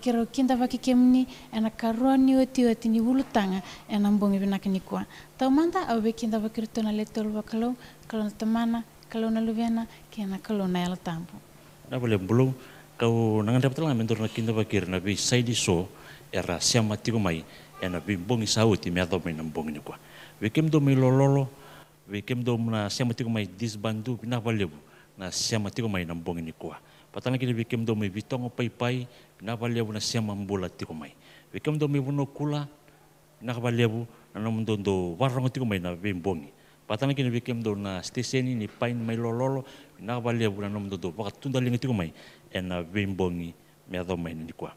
kera kinda vaki kemni ena karua oti oti ni wulu tanga ena mbongi vinaka ni kua tau manta au ve kinda vaki na lete ulu kalau na tamana kalau na luvena kena kalau na ela tambu na vale mbulu kau nangan dapat lang mentor na kinda vaki na vi sai di so era siama tigo mai ena vi mbongi sauti me adomi na mbongi ni kua vi kem do lololo vi kem do na siama mai disbandu na vale na siama tigo mai na mbongi ni kua patana kini bikem do me bitongo pai pai na valia na siam mbola tiko mai bikem do me vono kula na valebu na no mundo do tiko mai na bembongi patana kini bikem do na steseni ni pain mai lololo na valia na no mundo do baka tunda linga tiko mai e na bongi me ado mai ni kwa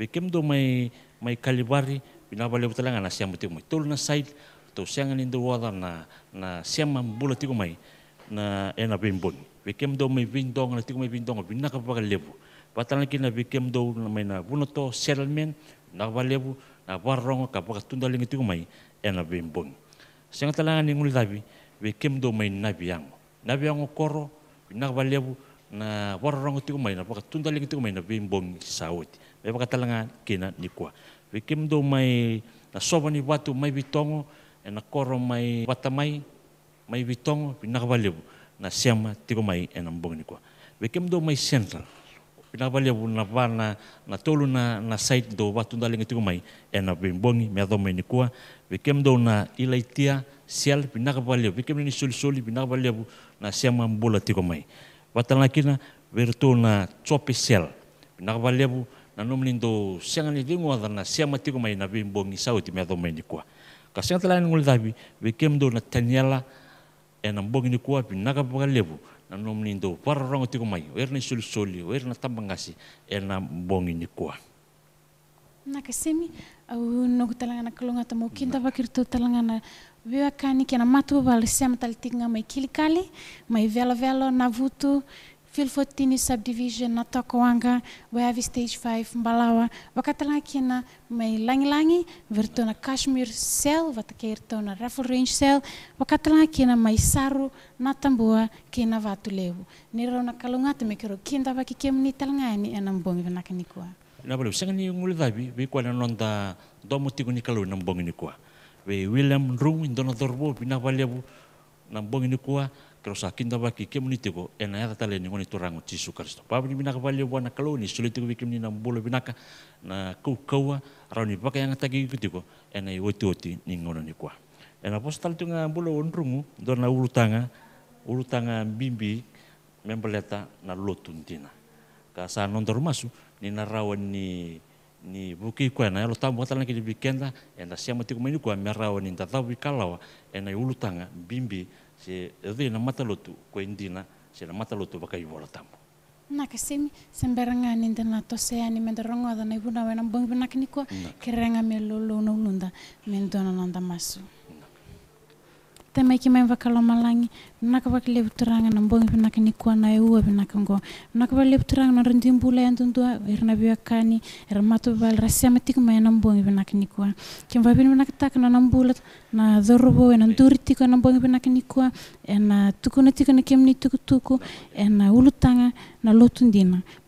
bikem do mai mai kalibari na valebu talanga na siama tiko mai tolu na side to siangan ni do wada na na siam mbola tiko mai na ena bimbun. Vikem do me bindong na tiku me bindong binna ka pa lebu. Patalan kina vikem do na me na buno to settlement na ba na barrong ka pa tunda ling tiku mai ena bimbun. Sing talangan ngul dabi vikem do me na biang. Na biang koro binna ba na barrong tiko mai na pa tunda ling tiku mai na bimbun saud. Me pa talangan kina kwa. Vikem do mai na ni watu mai bitongo na koro mai watamai may vitongo pinakavalevu na siama tiko mai enambongnikua vekem do may central pinakavalevu na va na, na na, na site do daling tiko mai ena vimbongi meathomainikua vekem do na ilaitia sial pinakavalevu vekem leni solisoli pinakavalevu na siama mbola tiko mai vatalakina verto na tsope sial pinakavalevu na nomlin do ni dingoada na siama tiko may na vimbongi sauti meathomainikua ka siaga talainigole davi vekem do na taniala ena mbogi ni kuapi naga boga lebu na nom ni ndo para rango tiko mai er na soli soli er na tambangasi ena mbogi ni kua na kasemi au no talanga na kalonga tamo kinda vakir to talanga na vewa kani kena matu bal sem tal tinga mai kilikali mai vela vela na vutu fil4n subdivision na toko waga waav stage f balawa vakatalag kina mai lagilagi ve ratou na kashmir cell vatakei ratou na refle range cell vakatalag kina mai saru na tabua kei na vatu levu ni rau na kalougata mekeirau kidavaki kemuni tale ga ni ena bongi vanakanikua inaalevu sega ni gulicavi vei kua na noda domo tiko ni kalou ena bongi nikua vei william rum dua na corovo vina valevu na bongi nikua Kalo sa kinta wa ki kemuni ena yata ya tale ni ngoni turango Jesu Kristo. Pabu ni binaka wale wana kalo ni sule teko wikim ni na binaka na kau kaua rau ni pakai yang taki tigo ena iwo woti woti ni ngono ni kwa. Ena pos tali tunga bulo onrungu dona urutanga urutanga bimbi membeleta na lotuntina. Ka kasa nontor masu ni narawan ni ni buki ko na ya lo tamu tala ki bikenda ena siamo meni ko merawan ni tatawi bikalawa ena ulutanga bimbi se edhina matalotu se na matalotu vakaivola tamu nakasemi semberenga nindena tosea ni menderongoda na ibuna wena mbongi naknikwa kerenga melolo na ulunda na nanda masu temaiky maimva kalamalagny minakavaky levitiragnana mbogny vinaky nikoana io vinakango minakava levitiragnana raha ndimbola andondoa erinavy akany raha matovaly raha sy amatiko maina mbogny vinaky nikoa kimvaviny vinaky takana nambola na zorovo ena ndory tiko ena ya mbogny vinaky nikoa ena tokony tiko ena tuku tuku, ena ulutanga na ke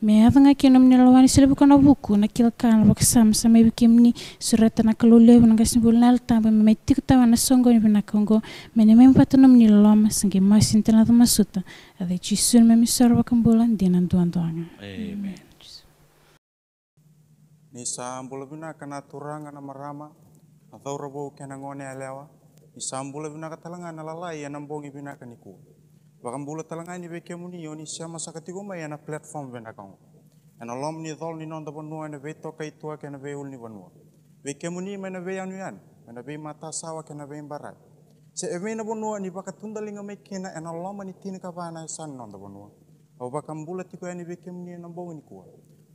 miavagna akeny amin'ny alalan'ny silaboko na boky nakilakalabaka samisamay bike amin'ny soratanakalolevo nangasimbolonalitamba memetiko tavanasongoni vinakongo menemem patana amin'ny loma sange masintinata masuta ade jisony memisorobaka mbola ndina ndoandoagna amen mm, nisambula vinaka na turanga na marama athaurabo kenangone alewa nisambula vinaka katalanga na lalai anambongi ya vinaka nikuu Wakambola talangani be kemuni yoni siama sakati goma yana platform vena kong. Ana lom ni dol ni nonda bonua na ve toka itua ke na ve ul bonua. Ve kemuni me na ve anu yan, me na ve mata sawa ke ve imbarai. Se eve na bonua ni bakatunda linga me kena ana loma ni tina kavana san nonda bonua. Au wakambula tiko yani ve kemuni na bongi ni kua.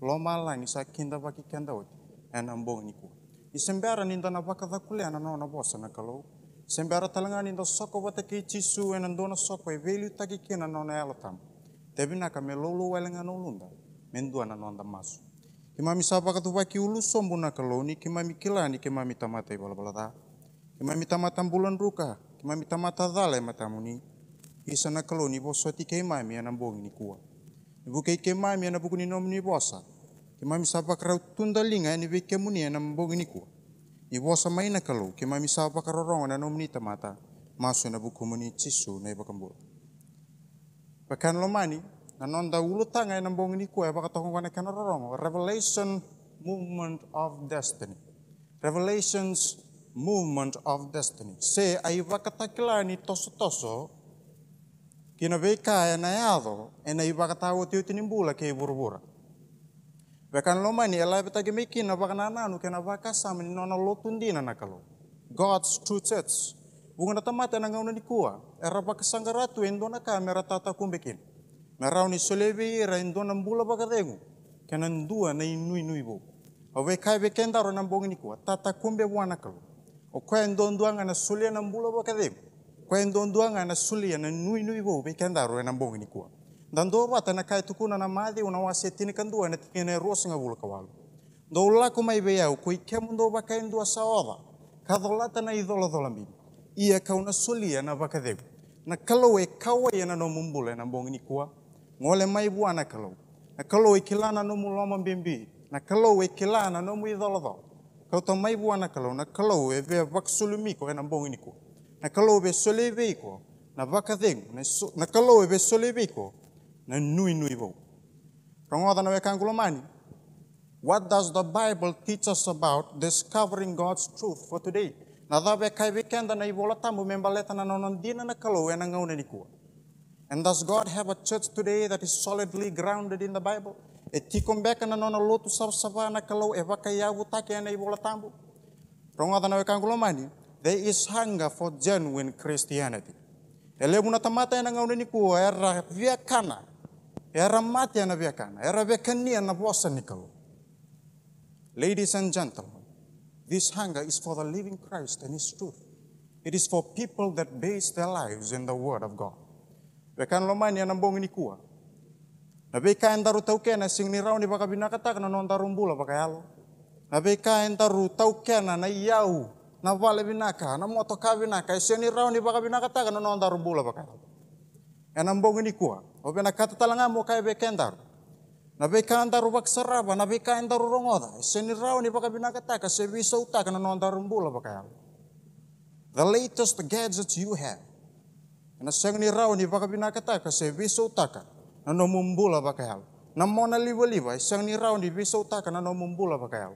Loma lang isa kinda vaki kenda oti, ana bongi ni kua. Isembera ni ndana bakadakule ana na bosa na kalau. sembara talangan indo soko wata ke dona soko e velu taki kena nona ela tam. Tebi na kame lolo welenga no lunda. Mendua na nonda masu. Kima mi sapa katu waki ulu sombu na kaloni ki mami kilani kima mi tamata i e balabalata. Kima mi tamata bulan ruka. kima mi tamata dhala e matamuni. Isa na kaloni boso ti kei mami ana bongi ni kua. Ibu kei kei mami ana buku ni nomi ni bosa. Kima mi sapa krau tunda linga e ni vei kemuni ana bongi ni kua. Iwasa may nakalo, kima misaw pa karorong na nomni tamata, maso na buku bukumuni chisu na ibakambur. Pakan lomani, na nonda ulo tanga na bongin ni kuya, baka tokong kwana kanarorong, revelation movement of destiny. Revelations movement of destiny. Se ay wakatakilani toso-toso, kinabay kaya na yado, e na ibakatawa tiyo tinimbula ke burbura. Bekan loma ni elai ya beta gemikin na baka nana nu kena baka anu, sama ni nona lotun di nana kalau. God's true church. bukan ada tamata na ngauna ni kua. Era baka sanggaratu endona ka mera tata kumbekin. Merau ni solebi ra endona mbula baka dengu. Kena ndua nai nui nui bo. Awe kai beken na mbongi kua. Tata kumbe wana kalau. O kwa endon duanga na solia na mbula baka dengu. Kwa endon duanga na solia nui nui bo beken na mbongi kua. dan do bata na kai tukuna na madi una wase tini kan dua na tini ruas nga bulu kawal do la ko mai be yau kui kemu do baka in dua saoda ka dolata na idola dolami ia ka una solia na baka de na kalo e kawa ia na no mumbule na bongi kuwa ngole mai bua na kalo na kalo e kilana no muloma bimbi na kalo e kilana no mu idola do ka to mai bua na kalo na kalo e be baksulumi ko na bongi kuwa na kalo be solebe na baka de na kalo e be solebe ko na nui nui bo. Prongoda na wekangulo mani. What does the Bible teach us about discovering God's truth for today? Na da we kai weekend na ibola tamu membaleta na nonondina na kalo na ngauna ni kuwa. And does God have a church today that is solidly grounded in the Bible? E tikombeka na nona lotu sabsaba na kalo e wakayagu take na ibola tamu. Prongoda na wekangulo mani. There is hunger for genuine Christianity. Ele muna tamata na ngauna ni kuwa via Kana. Era mati ana kana, era bekani ana nikalo. Ladies and gentlemen, this hunger is for the living Christ and his truth. It is for people that base their lives in the word of God. Bekan mani ana bongi nikua. Na entaru tau kena sing ni rauni baka bina kata kana non mbula baka yalo. Na entaru tau kena na yau na vale binaka na moto ka binaka sing nirau ni baka bina kata kana non mbula baka yalo mbongo ni kua ope na kata talanga mo kai be kendar na be kandaru bak saraba na be kandaru rongoda seni rau ni baka binakata ka se bisa utaka na nondaru mbula baka the latest gadgets you have na seni rau ni baka binakata ka se bisa utaka na no mumbula baka na mona liwa liwa seni ni rau ni bisa utaka na no mumbula baka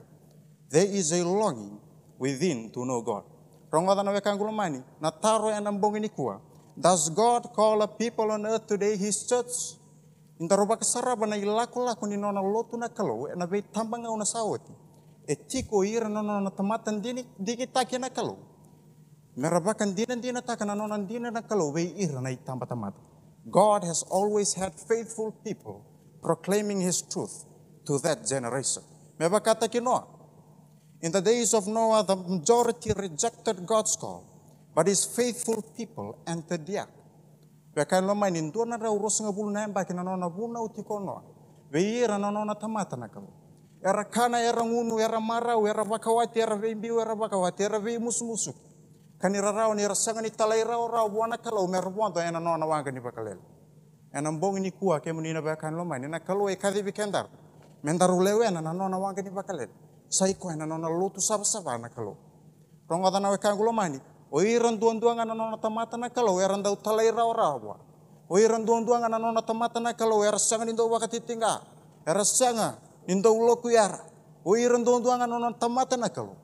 there is a longing within to know God rongoda na be kangulumani na taro mbongo ni kua Does God call a people on earth today his church? Inta roba kasara na ilaku laku ni nona lotu na kalau na be tambanga una sawati. E tiko ira nona na tamatan dini diki taki na kalau. Merabakan dina dina takana nona dina na kalau be ira na itamba tamata. God has always had faithful people proclaiming his truth to that generation. Meba bakata ki noa? In the days of Noah, the majority rejected God's call. But his faithful people entered the ark. Veka lo mai nin dona ra uros nga bulu naem baki nano na bulu na uti kono. Vei ra nano na tamata na kalu. Era kana era ngunu era marau era bakawati era vei era bakawati era Kani ra rau ni ra sanga ni talai rau rau buana kalau mer buanto ena no na wanga ni bakalel. Ena mbong ni kua ke munina beka kan lo mai na e kadi bikendar. Mendaru lewe na nano na wanga ni bakalel. Saiko ena no na lutu kalo. kalu. Rongo dana weka Oi ran duang ngan anak-anak tamata na kalau eran dau talai rau rawa ya, Oi ran duang ngan anak-anak tamata na kalau eras sanga nindo wakati titinga eras sanga nindo ulo yara. Oi ran duang-duang anak tamata na kalau.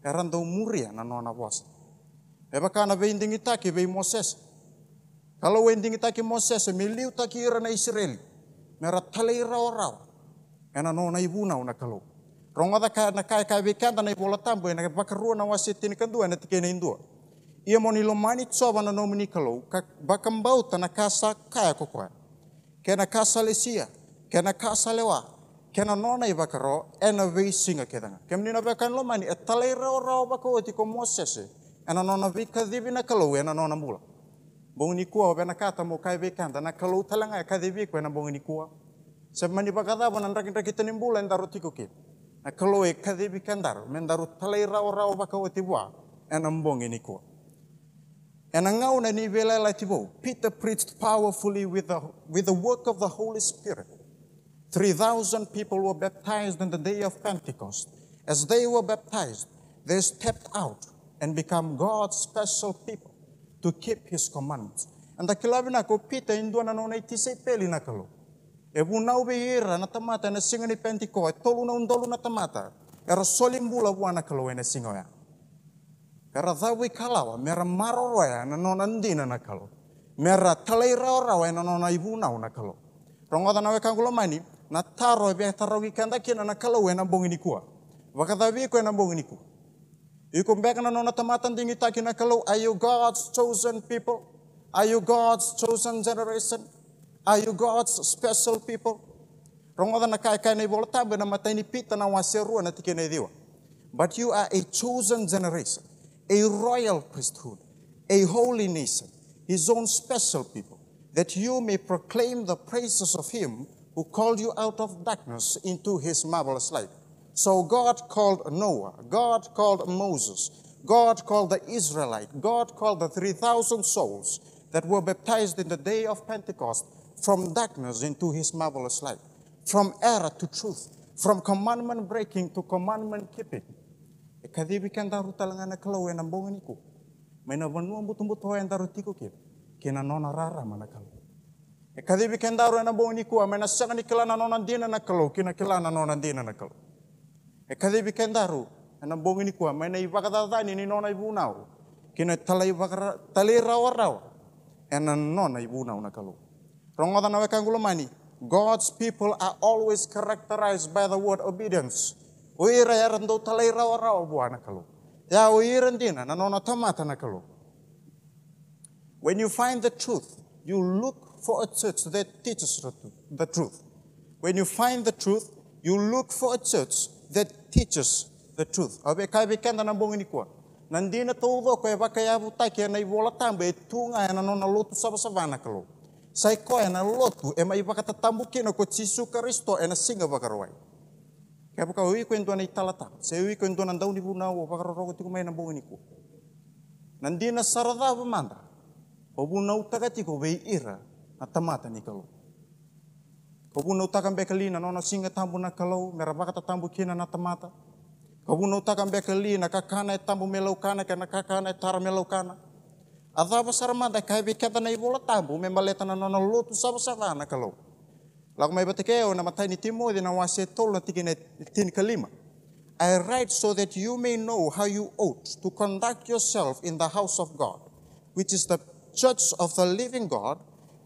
Eran dau muria anak-anak was. Eba kana be inding itaki be Moses. Kalau we inding itaki Moses miliu ta ira na Israel. Mera talai rau rawa Ena nona ibuna una kalau. Rongada ka na kai kai beka na ibola tambo na bakarua na wasitin kan dua na na indua. Ia moni lomani coba na nomini kalau ka bakambau na kasa kaya kokoa. na kasa lesia, na kasa lewa, kena nona e ena vei singa kedanga. Kemni na bekan lomani etalei rao rao bako ti ko no Ena nona ka divi na e na ena nona mula. Bongi kua obena kata mo kai kanta na kalau talanga e ka divi ko ena ni kua. Sebab mani bakada na rakin rakitan imbula enda rotiko kita. na kalau ekadi bikandar mendaru talai rau rau baka watiwa enambong iniko. And now na nivela latibo, Peter preached powerfully with the, with the work of the Holy Spirit. 3,000 people were baptized on the day of Pentecost. As they were baptized, they stepped out and become God's special people to keep his commandments. And the kilabi na ko Peter indua na nona itisei peli na kalau. E bunau ira na tamata na singa ni pentiko, tolu na undolu na tamata. Era solimbula buana kalau singa ya Era zawi kalawa, mera maroroya na ndina na kalu. Mera talaira orawa na nona ibunau na kalau. Rongoda we weka mani na taro be taro kanda kina na kalau ena bongini kua. Wakadawi ko ena ni kua. Iko mbeka na nona tamata ndingi takina na are you God's chosen people? Are you God's chosen generation? Are you God's special people? Rongoda na kai kai na volta na matai ni pita na waseru na tike na diwa. But you are a chosen generation, a royal priesthood, a holy nation, his own special people, that you may proclaim the praises of him who called you out of darkness into his marvelous light. So God called Noah, God called Moses, God called the Israelite, God called the 3,000 souls that were baptized in the day of Pentecost from darkness into his marvelous light, from error to truth, from commandment breaking to commandment keeping. E kadibi kan daru talanga na kalau en ambongan iku. Mai na vanu ambu tumbu toa en daru tiku kip. Kena nona rara mana kalau. E kadibi kan daru en ambongan iku amai na sanga ni kelana nona dina na kalau kina kelana nona dina na kalau. E kadibi kan daru en ambongan iku amai na ibakadada ni ni nona ibu nau. Kina talai bakara talai rawa rawa. En nona ibu nau na kalau. God's people are always characterized by the word obedience. Uira yaran do rawa rawa buana kalu. Ya uiran dina nanona na kalu. When you find the truth, you look for a church that teaches the truth. When you find the truth, you look for a church that teaches the truth. Abe kai bekenda nambong ini kuat. Nandina tuh do kaya bakaya butaki na ibola tambe tunga na nona lutu sabasabana kalu. sai ko ena lotu ema iba kata tambu kino ko tsisu Kristo ena singa waka roi. Kia puka ui koe ntua nei talata, se ui koe ntua punau ni puna wo waka roro tiku mai na bongi niku. Nandi na sarada wa manda, o utaka wei ira na tamata ni kalo. Ko puna utaka na nona singa tambu na kalo, mera waka tambu kina na tamata. Ko puna utaka na kakana e tambu melaukana, kana kakana e tara melaukana. Azaba saramada kai bikata na ibola tabu membale tana nona lotu saba saba na kalau. Lagu mai batake o na matai ni timo de na wase tol na tiki tin kalima. I write so that you may know how you ought to conduct yourself in the house of God, which is the church of the living God,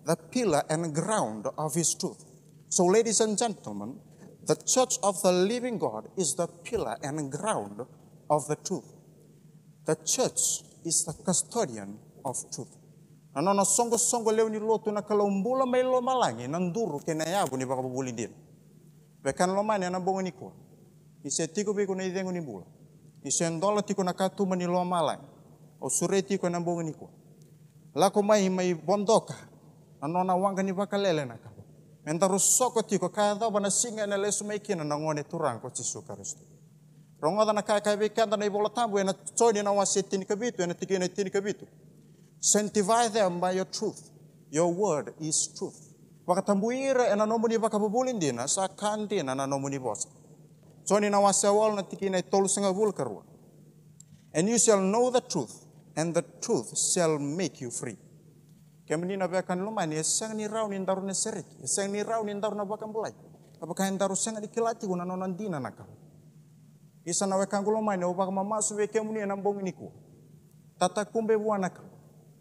the pillar and ground of his truth. So ladies and gentlemen, the church of the living God is the pillar and ground of the truth. The church is the custodian of truth na nono songo-songo leo ni lotu na kalau may lo malangi na nduru kena na yabu ni baka bubuli din bekan lo mane na bongo ni kua ni tiko biko na idengo ni bula ni se tiko na katuma ni lo malangi o sure tiko na bongo ni kua lako mai mai bondoka na nona wanga ni baka lele na kalo mentaru soko tiko kaya dhaba na singa na lesu mai kina na ngone ko tisu karistu Rongoda na kaya kaya bikanda na ibola tambu na choni na wasetin kabitu na tiki tikina tikina kabitu. Sanctify them by your truth. Your word is truth. Wakatambuire na nomuni bakabubulin din sa kanti na nomuni bosa. So ni nawasawal na tiki na tolusenga vulkarwa. And you shall know the truth, and the truth shall make you free. Kemini na bakan lumani esang ni raw ni ndaru ne serik, esang ni raw ni ndaru na bakan bulai. Apakah ndaru senga dikilati guna nonandina nakal. Isa na wakan gulomani obak mamasu weke niku. Tata kumbe buanakal.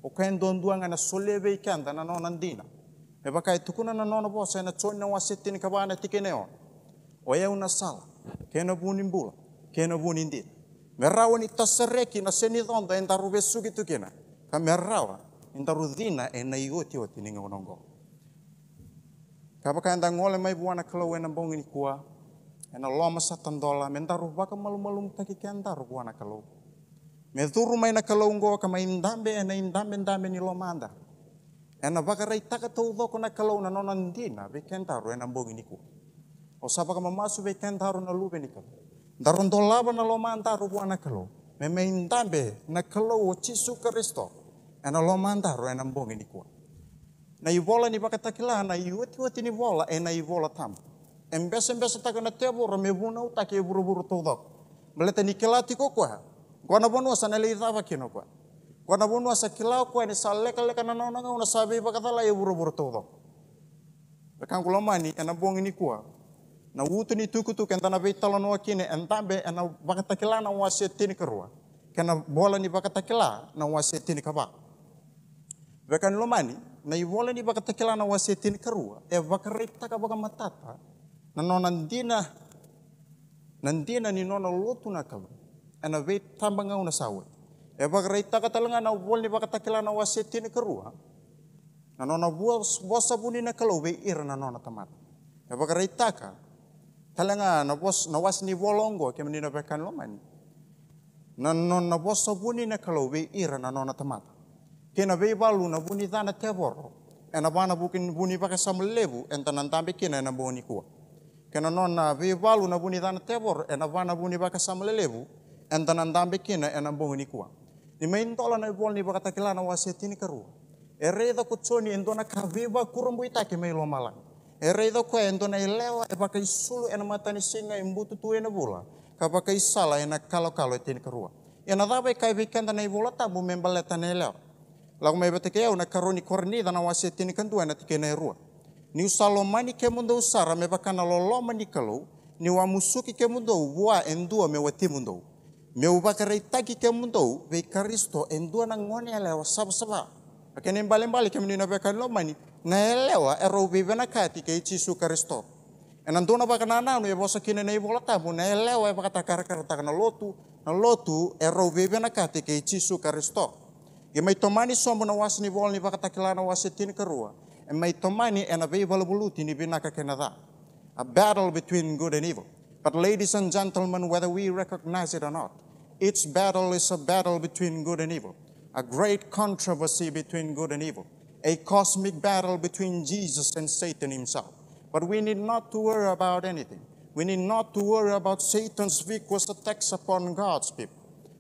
ukaendonduanga na soleve ikenda na nona ndina evakai tukuna na nona bosa na chonna wasitini kabana tikeneo oya una sala kena buni mbula kena buni ndina merawa ni tasareki na seni donda enda gitu tukina kamerawa enda rudina ena igoti oti ninga onongo kabaka enda ngole mai buana kalau ena bongi ni kua ena loma satan dola menda rubaka malu malu Mezuru mai na kalongo kama indambe ena indambe ndambe ni lomanda. Ena baka rai taka tau doko na kalau na nona ndina be kentaro ena mbogi niku. O sapa kama masu be kentaro na lube niku. Daron dolaba na lomanda rubu ana kalau. me indambe na kalau o chisu karisto Ena lomanda ru ena mbogi niku. Na ibola ni baka takila na iwati wati ni ena ibola tam. Embes embes taka na me vuna utake buru e buru tau doko. ni nikelati kokoha. Kwana bono sana nele itava kino kwa. Kwana bono asa kilau kwa ni sa leka leka na nona nga una sabi pa katala ya buru buru todo. Bekan mani ena bongi ni kwa. Na wutu ni tuku tuku enta na bei talo noa kine enta be ena bakata kila na wasi tini kerua. Kena bola ni bakata kila na wasi tini kaba. Bekan lomani na ibola ni bakata kila na wasi tini kerua. E bakarita ka matata Na nona ndina. Nandina ni nona lotu na ana ve tamba nga una sawe e ba kare ka talanga na bol ni ka takila na waseti ni kerua na nona bua vosa buni na kalau ve ira na nona tamata e ba kare ka talanga na vos na was ni bolongo ke ni na bekan lo na nona bosa buni na kalau ve ira na nona tamata ke na ve valu na buni dana teboro e na bana bukin buni ba ka samlebu entanan tambe kina e na boni kuwa Kena nona ve valu na buni dana tebor, e na bana buni baka samlelebu, entanan tambe kina enan boho ni kuwa. Ni main tola na ibol ni bakata kila na wasiat ini kerua. Ere ida kutsoni kaviva kurumbu itake mei lo malang. Ere ida kue entona ilewa e bakai sulu ena matani singa imbutu tu ena bula. Kapaka isala ena kalau Ena dabe kai vikenda na ibola tabu membaleta na ilewa. Lagu mei batake yau na karoni korni dana wasiat ini kentua na tike na irua. Ni usalomani kemunda usara mebakana loloma ni kalau. Ni wamusuki kemunda wa endua mewati mundo meu taki ke mundo ve karisto en dua na ngone lewa sab saba akene mbale mbale kemni ve ka lo mani na lewa ero bebe na ti ke ichisu karisto en dona bakana na ya, no ebo sakine na ibo lata mu na lewa e ya bakata kar ta na lotu na lotu ero bebe na ti ke ichisu karisto ge mai tomani mo na wasni vol ni bakata kilana wasetin karua e mai tomani ena be balbuluti ni binaka da a battle between good and evil But ladies and gentlemen, whether we recognize it or not, Each battle is a battle between good and evil, a great controversy between good and evil, a cosmic battle between Jesus and Satan himself. But we need not to worry about anything. We need not to worry about Satan's vicious attacks upon God's people.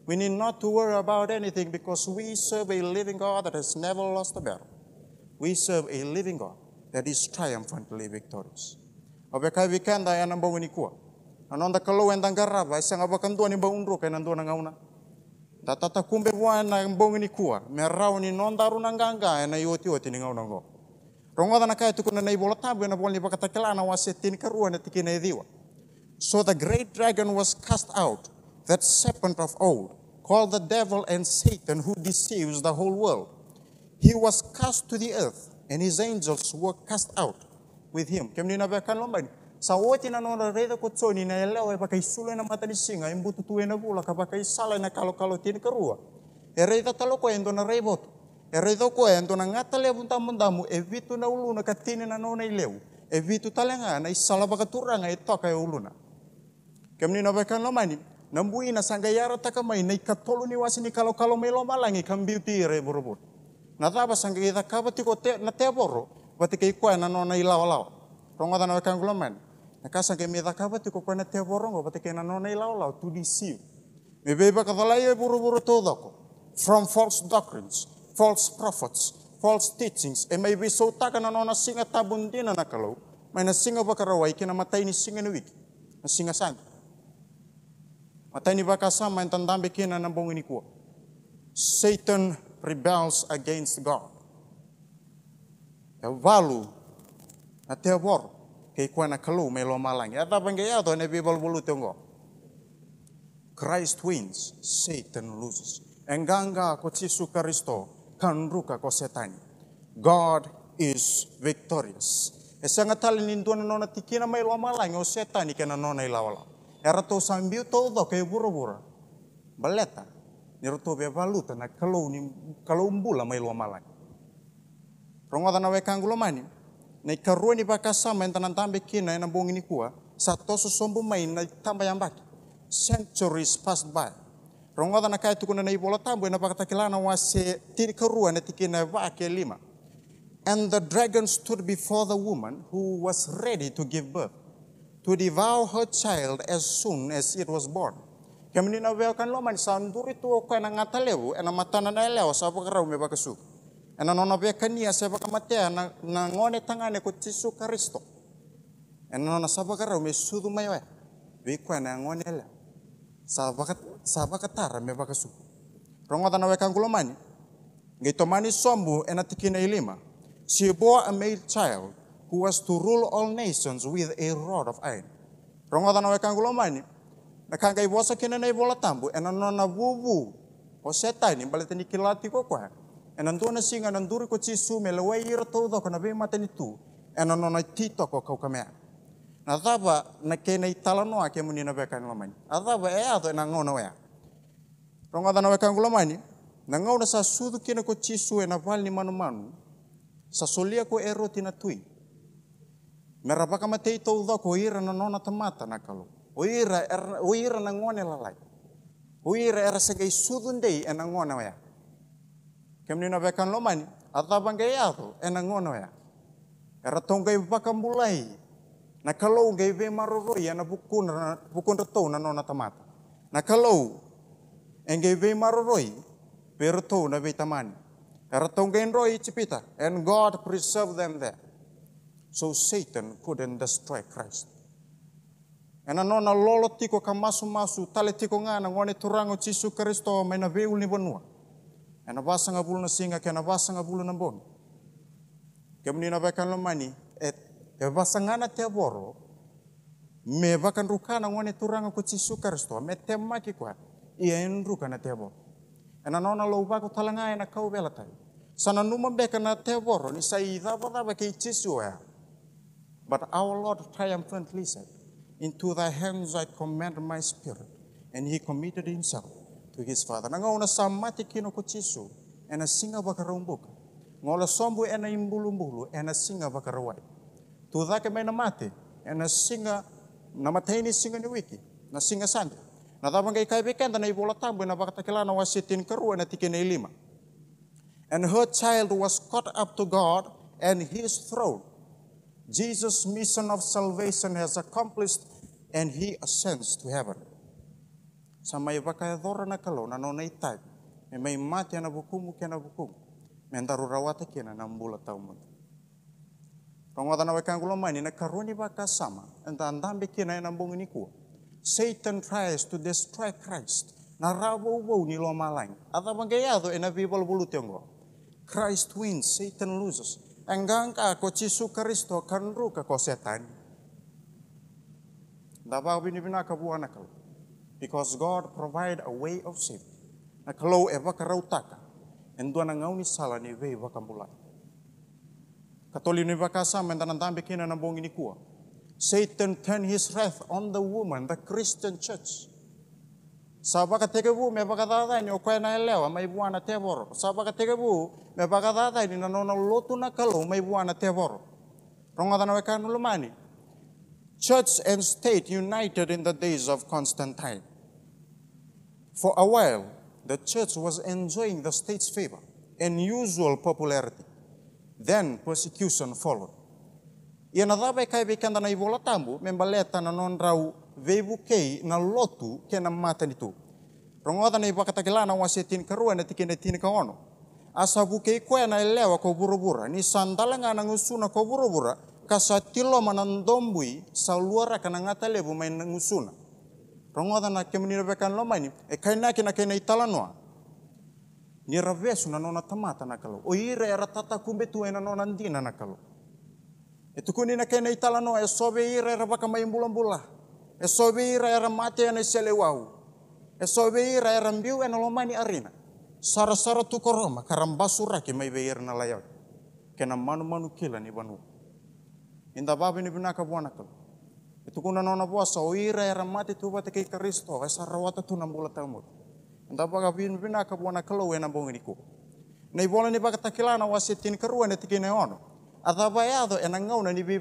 We need not to worry about anything because we serve a living God that has never lost a battle. We serve a living God that is triumphantly victorious. Anonda kalau endang garaba, isang abakan dua ni baundro kay na. nangauna. Tatata kumbe wa na mbong ni kuwa, merau ni nonda runa nganga na yoti yoti ni ngauna go. Rongoda na kay tukuna na ibola tabu na bolni bakatakela na wasetin karua na tikina ediwa. So the great dragon was cast out, that serpent of old, called the devil and Satan who deceives the whole world. He was cast to the earth and his angels were cast out with him. Kemni na bekan lombani. Sawoti na nona reda ko tsoni na ela wa e pakai sule na mata disinga imbutu e tu ena bula ka pakai sala na kalo kalo tin kerua. E reda talo ko endo na rebot. E reda e ko endo na ngata le bunta mundamu e vitu na ulu na katine na nona ileu. E vitu talenga na isala baka turanga e toka e uluna. Kemni kan na bekan lo mani. Nambui na sangga yara taka mai na ikatolu ni wasi ni kalo kalo melo malangi kambiuti re borobot. Na taba sangga kita kabati ko te na te boro. Batik ikwa na nona ilawa lawa. Rongo tanah kanggulan Na kasa ke me dakava te ko pana te borongo pa ke na nona ilau lau tu di siu. Me beba ka dalai e buru buru tōdako. From false doctrines, false prophets, false teachings. E may be so taka na nona singa tabundina na kalau. na singa bakarawai, kena ke na matai ni singa ni Na singa sangi. Matai ni bakasa, sama yang tandambe ke na nambongi ni kua. Satan rebels against God. E valu na te Kei kuana kalu melo malang. Ya tapan ya ato ne bibal bulu tengok. Christ wins, Satan loses. Enganga ko Yesu Kristo ruka ko setan. God is victorious. Esanga tali ninduana nona tikina melo malang o setan kena nona ilawala. Era to sambiu todo kei bura buru, Baleta. Nirto be baluta na kelu ni kalau mbula melo malang. Rongoda we wekangulomani. mani na ikarua ni baka sama yang tanan tambe kina yang ni ini sa satu sombo main na tambah yang baki. Centuries passed by. Rongoda na kai tukuna na ibola tambu na baka takilana wase tiri karua na tikina baki lima. And the dragon stood before the woman who was ready to give birth, to devour her child as soon as it was born. Kami ni na welkan loman sanduri tu ko na ngatalewu, na matana na elewa sa pagkaraw may Ena nona kania seba kamatea na, na ngone tangane ko tisu Kristo. Ena nona saba kara me sudu mai Be kwa na ngone ela. Saba kat saba katara me baka suku. Rongo tana Ngai to mani sombu ena tikina ilima. She bore a male child who was to rule all nations with a rod of iron. Rongo tana mani. Na kangai ibosa kina na ibola tambu ena nona wubu. O setani ni kilati kokwa enan tuana singa enan duri ko cisu melewai ira tau do na be matenitu itu enan nona tito ko kau kamea na taba na kena itala noa ke muni na bekan lomani a taba e ato enan ngona wea ronga dana bekan kulomani na ngona sa sudu kena ko cisu ena val ni manu manu sa solia ko eroti na tui merapaka matei tau do ko ira na nona tamata na kalau ira er, oira na ngone lalai. Oira era segai sudundei enangona wea. Kemni na kan lomani, atabang gaya to, enangono ya. Eratong gay bulai na kalau ge be ya na bukun na bukun reto na nona tamata. Na kalau, engay be maroro pero to na be tamani. Eratong gay roy chipita, and God preserve them there. So Satan couldn't destroy Christ. Ena nona lolo tiko kamasu masu, tale tiko ngana ngone turango Jesu Kristo mena beul ni bonua. anabasanga bulu na singa ke anabasanga bulu na bom ke mni nabakan lo mani et e basangana te boro me bakan rukana ngone turanga ko tisu kristo me temma ki kwa i en rukana te boro ana nona lo ba talanga ena kau bela tai sana numa beka na te boro ni sai da ba ba ke tisu ya but our lord triumphantly said into thy hands i commend my spirit and he committed himself to his father. Nangaw na samati kinukuchisu, ena singa bakarumbuk. Ngola sombu ena imbulumbulu, ena singa bakarawai. Tudhake mena mate, ena singa, namatay ni singa ni wiki, na singa sandi. Na dabangay kaibigan, na ibola tambo, na bakatakila na wasitin karu, na tikinay lima. And her child was caught up to God and his throne. Jesus' mission of salvation has accomplished and he ascends to heaven. sama i vaka dora na kalau na nona itu me mai mati ana bukumu ke ana bukumu me antaru rawata ke na mbula tau mutu Rongwata na wekang kulo na karuni vaka sama enta andambe ke na ena ini kuwa. Satan tries to destroy Christ na rawo wo ni lo malang ata bangayado ena vival bulu tiongo Christ wins Satan loses Enggang ka ko Yesu Kristo kan ruka ko setan. Dapat bini bina kabuana kalau. because God provide a way of safety. Na kalau e eh vakarautaka, endua na ngau ni sala ni vei vakambulai. Katoli ni vakasa mentanantambe kina na bongi ni kua. Satan turned his wrath on the woman, the Christian church. Sabaka tegebu me bakadada ni okwe na elewa mai buana teboro. Sabaka tegebu me bakadada ni nanona lotu na kalau mai buana teboro. Rongadana wekanu lumani. Church and state united in the days of Constantine. For a while, the church was enjoying the state's favor and usual popularity. Then persecution followed. Ia na dhawa kai be kanda na ivola tambu, membaleta na non rau vebu kei na lotu kena na mata nitu. Rongoda na ibakata kelana wasetin karua na tikine tin ka ono. Asa buke koe na elewa ko burubura, ni nga na ngusuna ko burubura, kasatilo manandombui saluara kana ngata lebu main ngusuna. rongoda na kemi nira bekan lomaini e kaina kina kaina italanoa nira vesu nona tamata na kalo o ira era tata kumbe tu ena nona ndina na kalo e tukuni na kaina italanoa e sobe ira era baka mai mbulambula e sobe ira era mate ena wau e sobe ira era mbiu ena lomaini arina sara sara tu koroma karambasura ke mai veir na layo kena manu manu kila ni banu inda babi ni binaka buana kalo Itu kuna nona era mati esa rawata tu bin bongi Nei bola ni ne ono. Ada ena ni bi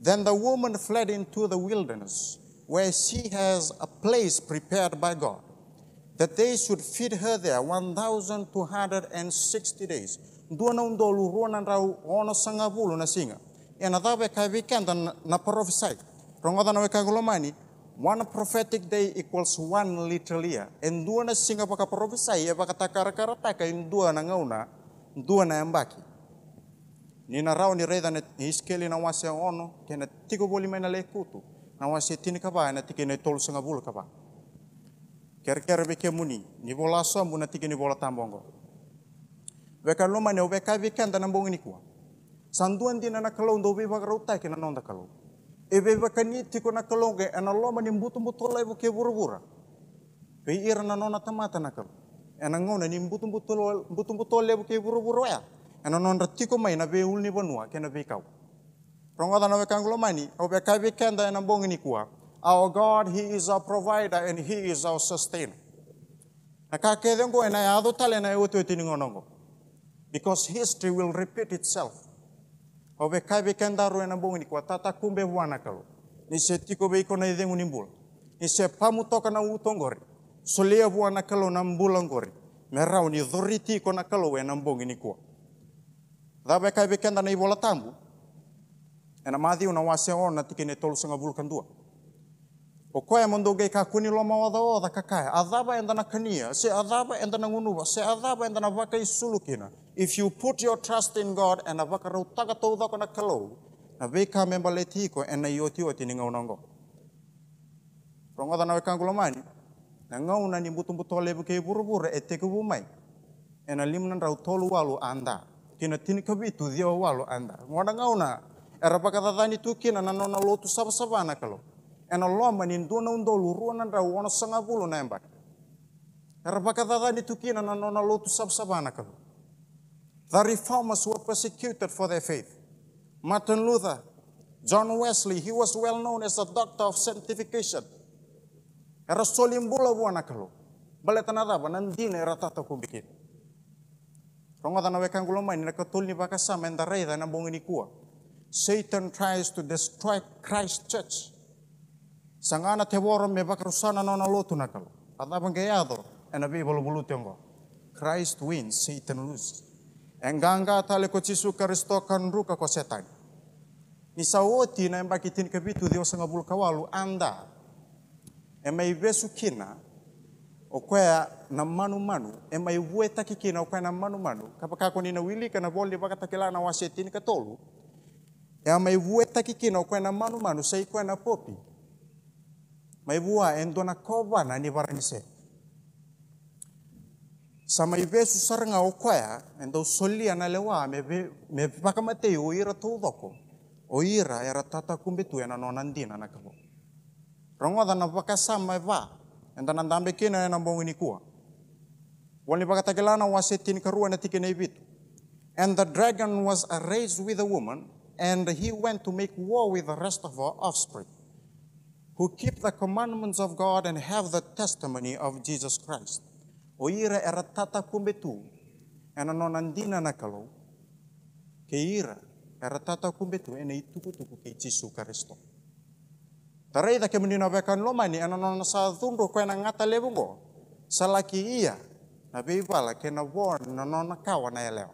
Then the woman fled into the wilderness where she has a place prepared by God that they should feed her there 1260 days. Dua na undolu ruana rau ono sanga na singa. ena ya, that way kai weekend dan na prophesy. Rongoda na weka gulomani, one prophetic day equals one literal year. dua na singa paka prophesy, ya paka takara taka in dua na ngauna, dua na Ni na rao ni reda na iskeli na wase ono, kena tigo boli mena le kutu. Na wase tini kaba, na tiki na tolu singa bulu kaba. Ker-ker beke muni, ni bola sombu na tiki ni bola tambongo. Weka loma weka weekend na mbongi ni kuwa. sanduan di nana kalau do beba garautai ke nana onda kalau e eh, beba kani tiko na kalau ke ana lo mani mbutu mbutu lai bu ke buru bura pe ira nana ona tamata na kalau ana ngona ni mbutu mbutu lo mbutu mbutu lai bu ke buru ya ana nonda tiko mai na be ulni bonua kena na be kau rongoda na be kangulo mani au be kai be kenda na bongi ni kuwa our God, He is our provider and He is our sustainer. Because history will repeat itself. au be kai ve kenda ro na bongi ko tata kumbe wana kalo ni se tiko ko na ide nguni mbul ni se pamu toka na utongori solia wana kalo na mbulangori merau ni dhoriti ko na kalo we na bongi ni da kai ve kenda na ibola tambu ena madi una wase ona tikene tolu sanga vulkan dua o koe mondo ge ka kuni loma oda oda kakaya adaba enda na kania se adaba enda na ngunuba se adaba enda na vakai sulukina If you put your trust in God and a wakaro tagato wako na kalo, na weka membale tiko and na yoti oti ni ngongo. Rongoda na weka ngulomani, na ngona ni butu butu lebu ke buru buru eteke bumai. And a limnan rau tolu walu anda. Kina tini kabi tu dio walu anda. Ngona ngona, erapaka dadani tukina na nona lotu sabasabana kalo. And a loma ni ndona undolu ruanan rau wana sangabulu na embak. Erapaka dadani tukina na nona lotu sabasabana kalo. The reformers were persecuted for their faith. Martin Luther, John Wesley, he was well known as a doctor of sanctification. Era solimbula buana kalu. Baleta nada ba nandine era tata kubikin. Ronga dana wekan gulomai ni nakatul ni baka sama enda reida na ni kua. Satan tries to destroy Christ's church. Sangana te woro me baka rusana nona lotu nakalu. Adabang gayador and a bibolo bulu tiongo. Christ wins, Satan loses. enganga tale ko Yesu Kristo kan ruka ko setan ni sawoti na mbaki tin ke bitu dio ngabul kawalu anda ema ibesu kina okwea na manu manu ema iweta kikina okwea na manu manu kapaka ko na wili kana boli baka takela na wasetin ke tolu ema kina kikina okwea na manu manu sei kwea na popi mai maibua endona na ni baranise samaivesu saranga okoya endo solia na lewa me me pakamate oira tudoko oira era tata kumbitu ena nonandina na kabo rongoda na pakasama va enda nandambe kina na mbongini kuwa wali pakatakelana wasetin karua na tikene ibitu and the dragon was raised with a woman and he went to make war with the rest of her offspring who keep the commandments of God and have the testimony of Jesus Christ o ira era tata kumbe tu, Ena nonandina nakalo. Ke ira era tata kumbe tu ena ituku-tuku ke Jesu Kristo. ke muni na abekan loma ni ena nona satundo ko ena ngata lebungo. Salaki iya. Nabi ke na won na nona kawa na eleo.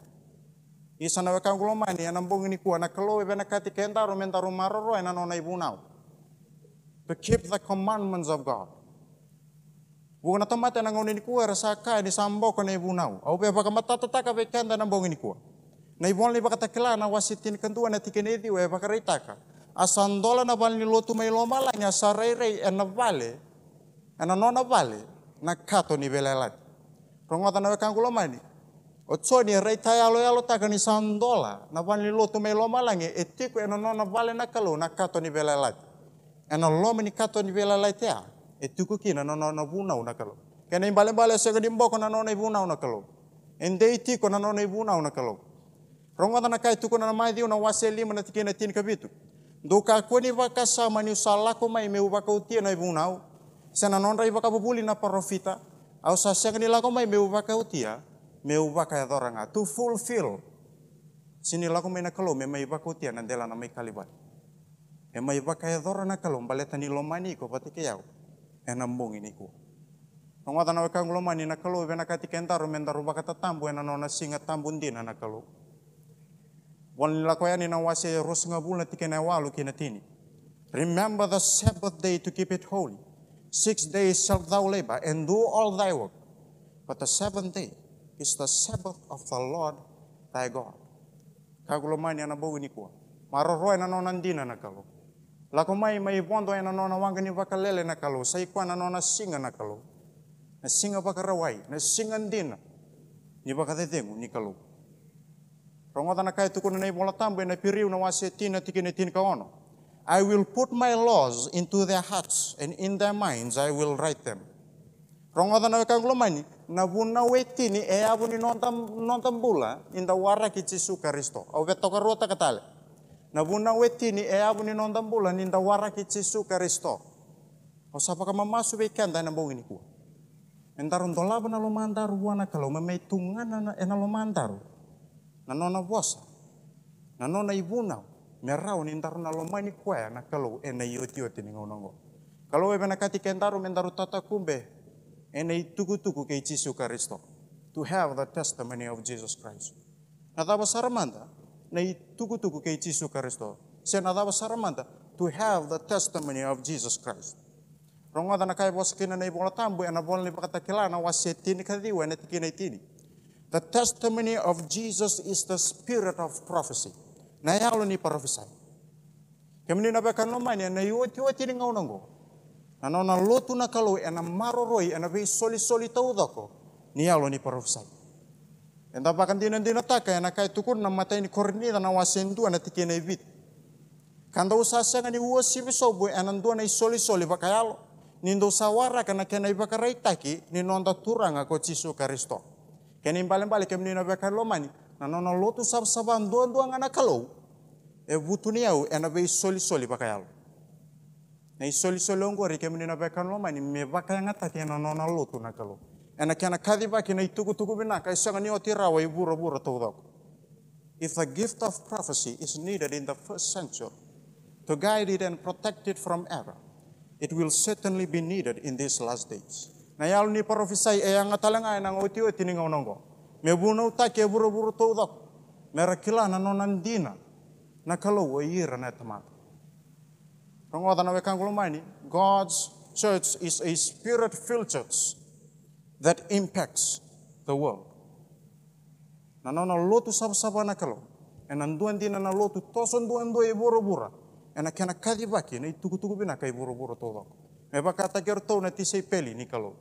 Isa na vekan loma ni ena mbongi ni kuwa na kalo ebe kati mentaro maroro ena nona ibunau. To keep the commandments of God. Bukan atau mata na ngone ni kua ka ni sambo ko ibu nau. Au pe baka mata tata ka bekan na bongi ni kua. Na ibu ni baka na wasitin kentua na tikenedi we baka reitaka. Asandola na bal ni tu mai lomala nya rei ena e vale. Ena nona vale na kato ni lat. Rongota na wekan kulo mani. Otso ni reita yalo yalo taka ni sandola na bal ni lotu mai lomala nge etiku ena nona vale na kalu na kato ni lat. Ena lomi ni kato ni lat ya e tuku kina no nono buna una kalo kena imbale bale se gadi mboko na no una kalo ende iti ko na no una kalo rongo na kai tuku na mai di una waseli mana na tin kabitu duka kweni vaka sama ni sala mai me vaka uti na vuna u sena nono rai vaka bubuli na parofita. au sa se gadi la mai me vaka utia me vaka e doranga to fulfill sini lako mai na kalo me mai vaka utia na dela na mai kalibat Emai vakai kalau e kalom baletani lomani ko patike yau ena eh, ini ku. Nongwata na weka nguloma ni nakalo ebe nakati kentaro mentaro kata tambu ena nona singa tambu na nakalo. Wan lakoyani na wase na tike na walu kina tini. Remember the Sabbath day to keep it holy. Six days shalt thou labor and do all thy work. But the seventh day is the Sabbath of the Lord thy God. Kagulomani ini kuwa. Maroroy na nona na nakalo. Lako mai mai pondo ena nona wanga ni vaka lele na kalo, sai na nona singa na kalo. Na singa vaka rawai, na singa ndina. Ni baka tetengu ni kalo. Rongota na kai tukuna nei bola tambo ena piriu na wase tina tiki na tina kaono. I will put my laws into their hearts and in their minds I will write them. Rongota na kang mani, na we tini e abuni nontam nontam bula inda wara kici su Kristo. Au vetoka ruota katale. Na vuna wetini e ea ni nonda mbula ni nda wara ki Jesu karisto. O sapa ka masu be kenda da e na bongi ni kua. Endaron dola na lo wana kalau mamai tungana na ena lo mandaru. Na nona bosa. Na nona ibuna. Merau ni nda na lo ni kua e na kalau ena ioti ioti ni ngonongo. Kalau ebe na kati kendaru mendaru tata kumbe. Ena ituku tuku ke Jesu karisto. To have the testimony of Jesus Christ. Na taba saramanda nei tuku tuku ke Jesu Kristo. Sen adawa saramanta to have the testimony of Jesus Christ. Rongo dana kai bos kina nei bola tambu ana bola ni pakata kila na waseti ni kadi wa tiki kina itini. The testimony of Jesus is the spirit of prophecy. Na yalo ni prophesy. Kemini na beka no mani na yuwa tiwa ni ngau nango. Na nona lotu na kalau ana maroroi ana vei soli soli tau dako. Ni yalo ni prophesy. Enta pakan dinan dina taka yana kai tukur na matai ni korni na wasen tu ana tike na kan Kanda usasa ngani uwa sibi sobu anan tu na isoli soli bakayalo. Nindo sawara kana kana ibakarai taki ni nonda turanga ko cisu karisto. Kani balen balen kemni na bakar lomani na nono lotu sab saban doan doan ana kalau. E eh, butuni au ena be isoli soli bakayalo. Na isoli soli ongo rike kemni na lo mani, me bakayanga taki na nono lotu na kalau. ana kana kadhiba kina itugu tugubina kai sanga ni otira wa iburo buro tugdok if the gift of prophecy is needed in the first century to guide it and protect it from error it will certainly be needed in these last days na yalu ni profesai e anga talanga na ngoti oti ni ngonongo me buno ta ke buro buro tugdok merakila na nonandina na kalo wa ira na tamata Rongo dana wekang God's church is a spirit-filled church that impacts the world. Na Nanaona lotu sab sabusabu anakalo, ena nduandi na na lotu toso nduando e borobura, ena kena kadi baki na itukutuku bina kai borobura todo. Meba kata kerto na tisay peli nikalo.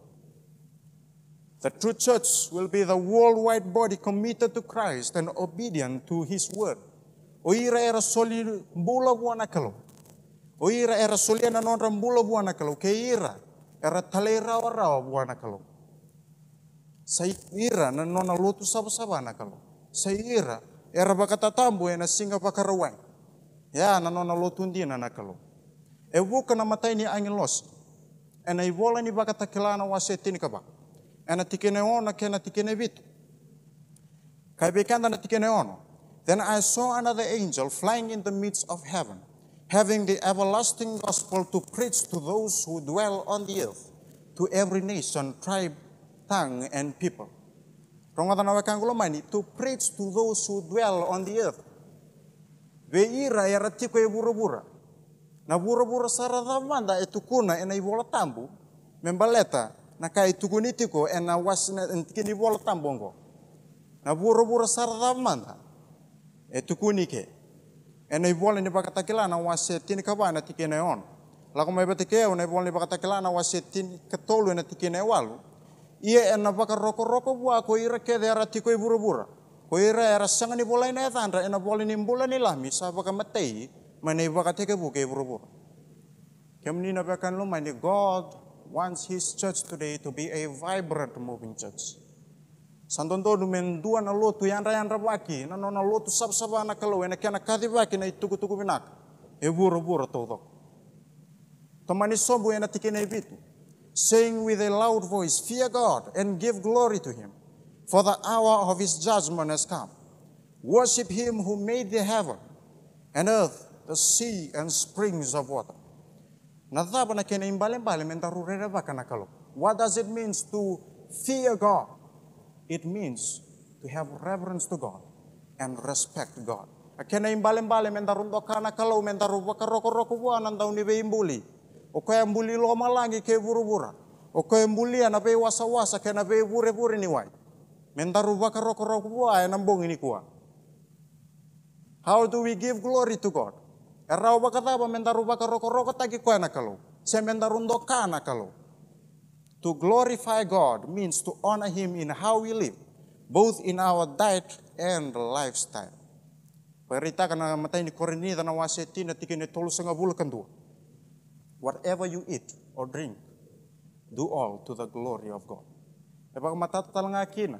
The true church will be the worldwide body committed to Christ and obedient to His word. Oira era soli bula buana kalau. Oira era soli na non rambulo buana kalau. Keira era talera warawa buana kalau. saira na nona lotu sabu sabana kalau saira era baka tambu ena singa pakarawan ya na nona lotu ndi na kalau e woka na matai ni angin los ena i wola ni bakata kelana tini kaba ena tikene ona kena tikene vitu kai bekanda na tikene ono then i saw another angel flying in the midst of heaven having the everlasting gospel to preach to those who dwell on the earth to every nation tribe tongue and people. Rongadanawa kangulomani to preach to those who dwell on the earth. Veira e burubura, Na burubura saradavanda etukuna ena ivola ibolatambu membaleta na kai tugunitiko ena wasina entikini ibolotambongo. Na burubura saradavanda etukunike. Ena ivola ni bakatakilana wasetini kabana tikene on. Lakoma ibatikeo na ivola ni bakatakilana wasetini katolu na tikene walu. Ia ena baka roko-roko bua ko ira ke dera tiko i bura-bura. Ko ira ya, era sanga ni bola ina tandra ena bola ni mbula ni lami sa baka matei mane baka teke buke ke bura-bura. Kem ni na baka lo God wants his church today to be a vibrant moving church. Santon Santonto dumen dua na lotu yang rayan rabaki na nona lotu sab saba na kalau ena kena kadi baki na ituku tuku binak. E bura-bura todok. Tamani sobu ena tikene bitu. saying with a loud voice, Fear God and give glory to him, for the hour of his judgment has come. Worship him who made the heaven and earth, the sea and springs of water. Nadhaba na kena imbalimbali mentarurere vakana kalo. What does it mean to fear God? It means to have reverence to God and respect God. Akena imbalimbali mentarundokana kalo mentarubaka rokoroko buana ndaunibe imbuli. okayambuli lo malangi ke burubura ana pe wasa wasa ke pe vure vure ni wai roko bakaro koro kubwa enambong ini kuwa how do we give glory to god erau bakata ba mendaru roko roko kota ki na nakalo se ka na nakalo to glorify god means to honor him in how we live both in our diet and lifestyle Perita kana matai ni korini dana wasetina tikine tolu sanga bulu kendua. Whatever you eat or drink, do all to the glory of God. E eh, baka matatatal kina,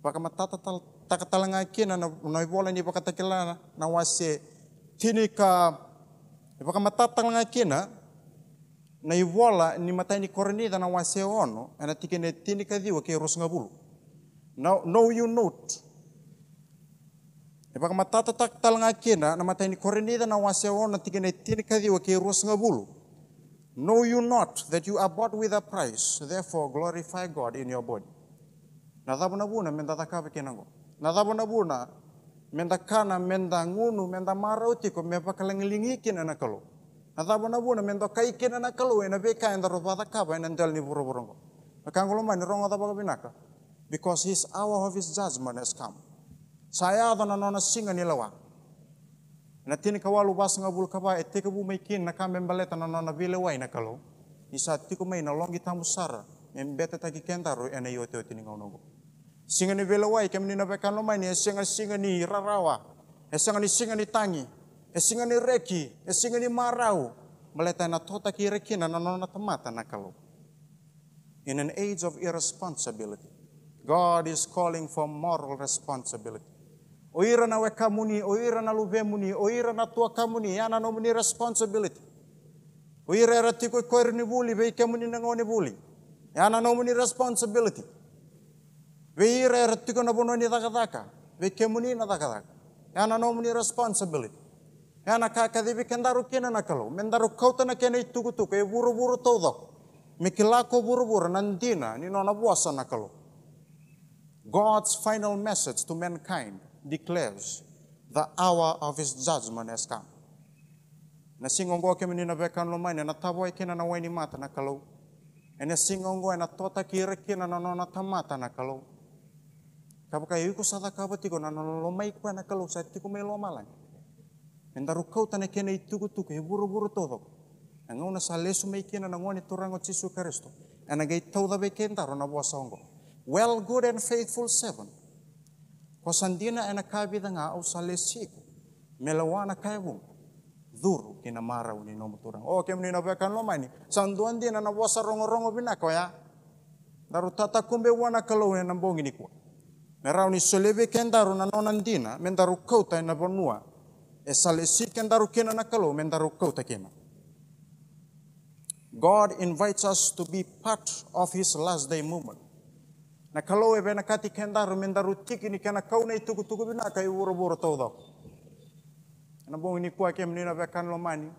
baka matatatal takatal nga kina na naibola ni baka takila na wase tini ka, e eh, baka kina, na ivola ni matai ni korenida na wase ono, ana eh, tikine tini ka diwa ke rosngabulu. Now, know you note, E baka matata tak talanga kena na matai ni korenida na wasewo na tigene kadi wa kirus ngabulu. Know you not that you are bought with a price, therefore glorify God in your body. Na dhabu na buna menda thakabe kenango. Na dhabu na buna menda kana menda ngunu menda marautiko mepaka lengilingi kena na kalo. Na dhabu na buna menda kai kena na kalo e ena beka enda roba thakaba ena ndel ni buru burungo. Makanguloma ni rongo dhabu binaka. Because his hour of his judgment has come saya dona nona singa ni lawa na tini kawalu bas ngabul kaba ete kabu maikin na kambe baleta na nona bile wai na kalo isa tiku mai na longi tamu sara membeta taki kentaro ena yote yote ni singa ni vile wai kami ni na bekan lo mai e singa singa ni rarawa Esinga ni singa ni tangi Esinga ni reki Esinga ni marau baleta na tota ki reki na nona na kalo in an age of irresponsibility God is calling for moral responsibility. oira na weka muni, oira na luve muni, oira na tuaka muni, yana no muni responsibility. Oira era tiko koir ni buli, vei muni na ngoni buli. Yana no muni responsibility. Vei ira era tiko na bono ni dakadaka, vei ke muni na dakadaka. Yana no muni responsibility. Yana kaka divi kendaru kina na kalu, mendaru kauta na kena ituku tuku, e buru buru taudok. Mikilako buru buru nandina, ni nona buasa na kalu. God's final message to mankind declares, the hour of his judgment has come. Na singongo ke menina bekan lo maina na tabo e kina na weni mata na kalau. Ene singongo na tota kire kina na nona tamata na kalau. Kapaka yuko sada ko na nona lo mai na kalau sa tiko me lo malang. Enda rukau tane kene ituku tuku e buru buru todo. Angau na salesu me kina na ngone turango chisu Kristo. Ana gei tau da be kenda rona boa songo. Well good and faithful servant. Hosandina ena kabida nga au salesik. Melawana kaibung. Duru kina mara uni nomu turang. Oh kem ni nabekan lo mani. Sanduan dia na nawasa rongo rongo bina ko ya. Daru tata kumbe wana kalau ena nambongi ni kuwa. Merau ni solebe kendaru na nonandina. Mendaru kauta ena bonua. E salesik kendaru kena na kalau mendaru kauta kena. God invites us to be part of his last day movement. na kalau ebe na kati kenda rumenda rutik ini kana kau na itu kutuku bina kai wuro wuro tau dok na bong ini kuake menina bekan lomani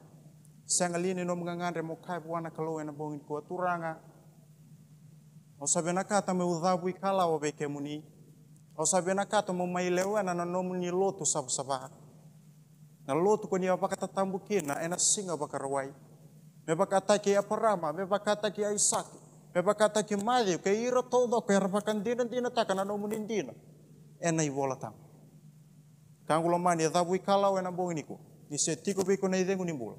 sangalini no mengangan remo kai buana kalau ena bong ini kua turanga o na kata me udhabu kala o beke muni o na kata mo mailewa na no muni lotu sabu saba na lotu ko apa kata tambukina ena singa bakarawai me bakata ki aparama me bakata ki aisaki ki kimadi ke iro todo ke kan dina dina takana no munin dina. Ena e i wola tang. Kang kulo mani ta bui kalau ena bong niku. Ni se tiko biko na idengu nimbula.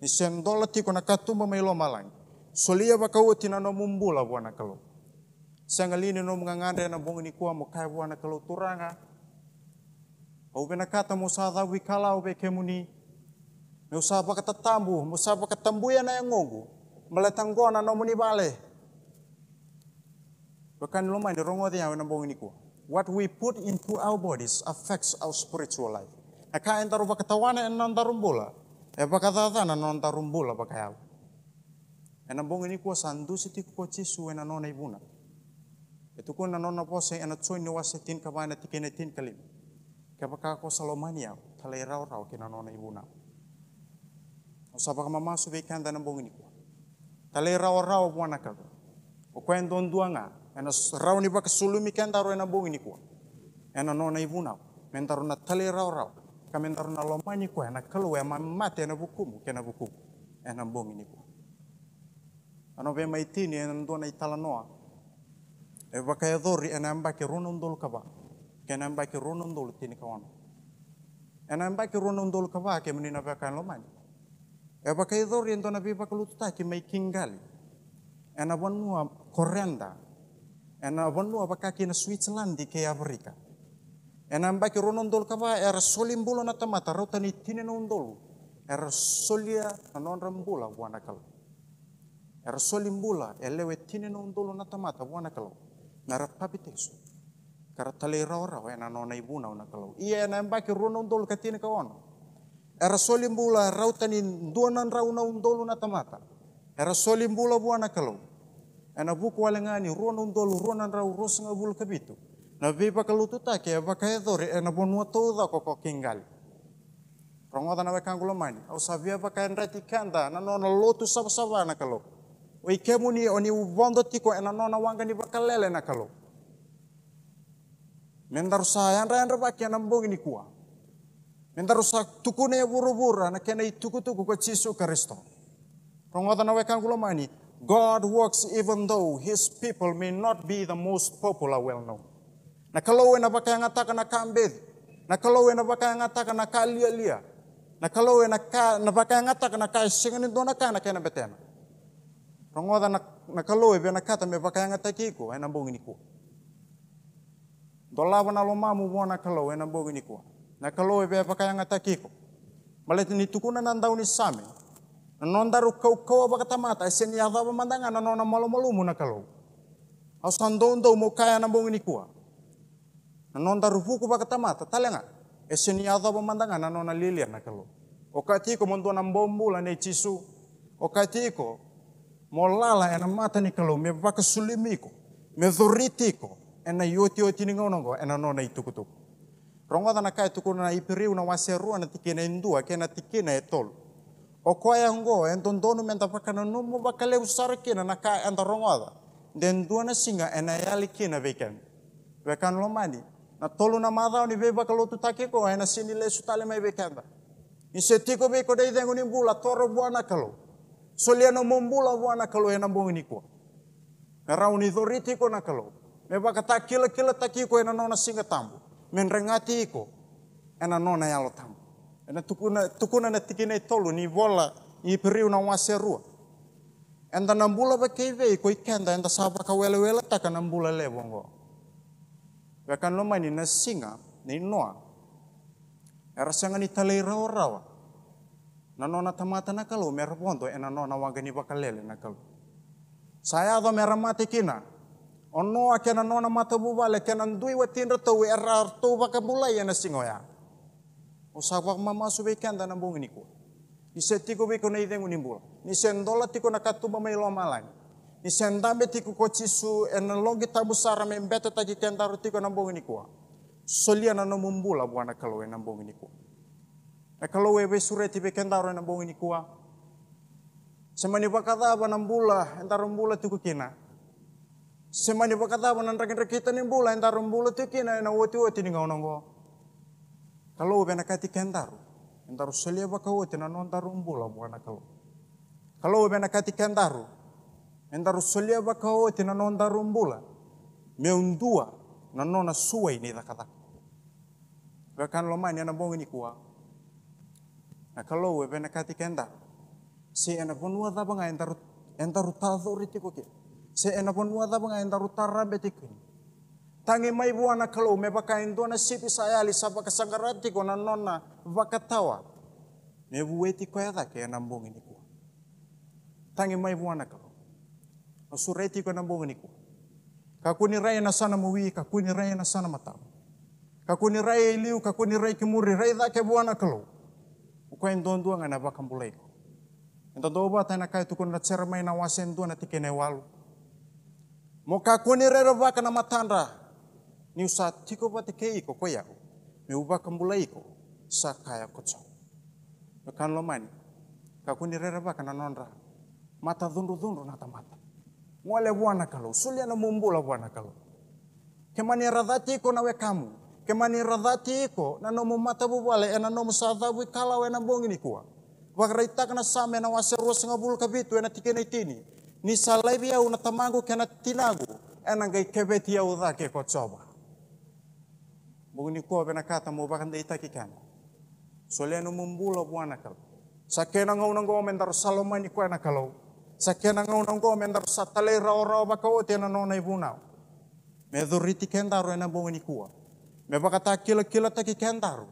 Ni se ndola tiko na katumba mai lo malang. Solia baka tina no mumbula buana kalau. Sangalini no ngande ena bong niku amo kai buana kalau turanga. Au bena kata musa ta bui kalau be kemuni. Musaba kata tambu, musaba katambu ya na yangongu. E Meletang gona no muni bale. Bukan lo main dorong waktu yang nampung ini ku. What we put into our bodies affects our spiritual life. Eka nah, entar upa ketawana en nontar rumbola. Epa kata tana nontar rumbola pakai Yang nampung ya, ini ku sandu siti ku cisu enanona ibuna. Itu ku nanona pose yang tiga netin tikinetin kalim. Kapaka ko salomania Kalau ya, rau rau kena kinanona ibuna. Usapa kama dan nampung ini ku. Kalau rau rau Ukuran O dua ngah ena rau ni baka sulumi ken ena bongi ni kua ena nona ivunau men taru na tali rau rau ka men na lomai ni kua ena kalu ema mate ena bukumu kena bukumu ena bongi ni kua ano ve maitini ena ndona noa, e baka e dori ena embaki runa ndolu kaba kena embaki runa ndolu tini kawano ena embaki runa ndolu kaba ke menina veka ena lomani e baka e dori ena ndona viva kalutu taki mai kingali ena wanua korenda ena wanu apakah na Switzerland di ke Afrika. Ena mbaki Ronon kapa er solimbula na tamata tinenon tine nondol. Er solia ya, nonrambula wana kalau. Er solimbula elewe tine nondol na tamata wana kalau. Nara papitesu. Kara rau ena nona ibuna wana kalau. Ia ena mbaki ronondol katine kawano. Era solimbula rautani duanan rauna undolu na tamata. Era solimbula buana kalau ana buku walengani ronun dolu ronan rau ros ngabul kabitu na be pakalutu ta ke abakai dore ana bonua toda koko kingal rongoda na kangulo mani au sabia bakain retikanda na nona lotu sabasaba na kalo oi kemuni oni ubondo tiko ana nona wanga ni bakalele na kalo mendar yan ran rabaki na mbongi ni kuwa mendar sa tukune buru-buru na kena ituku-tuku ko cisu kristo rongoda na kangulo mani God works even though his people may not be the most popular well known. Na Nakalowe na baka ataka na kambed. Nakalowe na baka ataka na kalialia. Nakalowe na ka na baka ataka na kaisingan do na kana kana betema. Rongoda na nakalowe be nakata me baka ngataki ko ena bongi ko. Dolava na loma mu bona kalowe na bongi ko. Nakalowe be baka ngataki ko. Malet ni tukuna nandauni sami. Nonda rukau kau apa kata mata, esen ya apa mandanga nona malu malu muna kalau. Au sando undo mo kaya nambung ini kuah. apa kata mata, talenga. Esen ya apa mandanga nona lilian nakalo. Okati ko nambung nambombu lane cisu. Okati ko molala ena mata ni kalau me baka sulimiko, ena yoti yoti ni ena nona itukutuku. Rongga dana kaya tukuna ipiriu na waserua na tikina indua, kena tikina etol o ngo enton dono men tapakana no mo bakale usar kina na ka en den duana singa ena yali kina veken vekan lo mani na tolu na mada oni ve bakalo tu take ko en asini le sutale mai vekenda insetiko ve ko dei dengo ni bula toro buana kalo soliano mumbula buana kalo en ni ko na rauni doriti ko na kalo me bakata kila kila takiko ena nona singa tambu men rengati ko ena nona yalo tambu Ena tukuna tukuna na tikina tolu ni vola i periu na wase rua. Enta nambula ba vei ko ikenda enta sapa ka wele wele taka nambula le bongo. Wekan loma ni na singa ni noa. Era sanga ni talei rawa rawa. Na nona tamata na kalu mera pondo ena nona bakalele na kalu. Saya do mera mate kina. Ono akena nona mata bubale kenan dui watindra tawi erar baka kabulai ena singoya. Osabak mama suwe kan tanam bung ini ku. Nise tiku be kona dengu nimbul. Nise ndola tiku nakatu mama ilo malang. Nise ndambe tiku koci su enalogi tabu sara membeta taji tiku nambung ini ku. Solia mumbula buana kalau nambung ini ku. Na kalau webe sure tipe kentaru ini ku. Semani bakata apa nambula entaru mbula tiku kina. Semani bakata apa nandrakin rakita nimbula entarumbula mbula tiku kina na woti woti kalau bena kati kentaru, kentaru selia baka wote na non taru mbula buana kalau. Kalau bena kati kentaru, kentaru selia baka wote na non taru mbula. Meundua na nona suai ni dakata. Bahkan lomani ana bongi ni kuwa. kalau bena kati kentaru, se ana bonua daba entar kentaru entaru tadori tikoke. si ana bonua daba kentaru tarra Tangi mai buana kalau me baka indona sipi saya li sapa kasagarati kona nonna baka tawa. Me bueti ko yada ke nambong ini Tangi mai buana kalau. Asureti ko nambong ini ku. Kakuni raya na sana muwi, kakuni raya na sana matau. Kakuni raya iliu, kakuni raya kimuri, raya da ke buana kalau. Ukwa indondu ngana baka mulai ku. Enta doba tana kaitu tukun cermai na wasen tuana tikene walu. Mo kakuni rera baka na matandra, Ni sa tiko pa kei ko koya ko. Me uba kambula iko sa kaya kocho. Me kan lo mani. Ka kuni rera ba kana nonra. Mata dhundu dhundu na wana Mwale bwana kalo. Suli ana mumbula bwana kalo. Kemani radhati iko nawe kamu. Kemani radhati iko na nomu mata bubale ena nomu sa adhabu ikalawe na bongi ni kuwa. Wakaita kana same na waseru singabul kabitu ena tikene itini. Ni salaibi au na tamangu kena tinagu. Ena ngai kebeti au ya dhake mugunikuwa benakata Soalnya nu membulu buan buana kal sakena ngau ngau mendar saloma ni kuana kalau sakena ngau ngau mendar satale rau rau bakau tena nona ibunau meduriti kentaru ena baka mebakata kila kila taki kentaru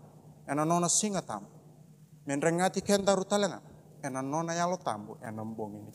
ena nona singa tam. menrengati kentaru talenga ena nona yalo tambu ena mbongini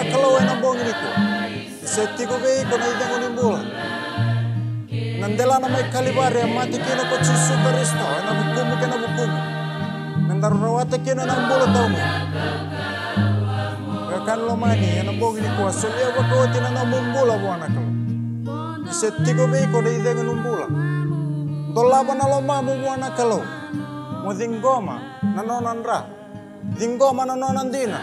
na kalau na bong ini tu gitu. ko be na idang bola nandela na may kalibare ya, mati kino ko susu karisto na bukumu kena bukumu nandar rawata kino na bola tau mo kan lo mani na bong ini ko na buana kalau setti ko be ko na idang bola dolaba na lo mamu buana kalau mo dingoma na dingo manano nandina